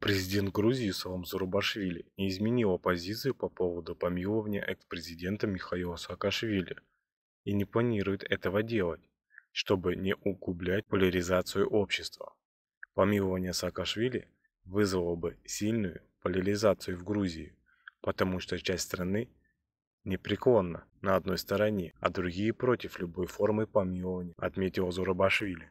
Президент Грузии Салам Зарубашвили не изменил позицию по поводу помилования экс-президента Михаила Саакашвили и не планирует этого делать, чтобы не углублять поляризацию общества. Помилование Саакашвили вызвало бы сильную поляризацию в Грузии, потому что часть страны непреклонна на одной стороне, а другие против любой формы помилования, отметил Зурабашвили.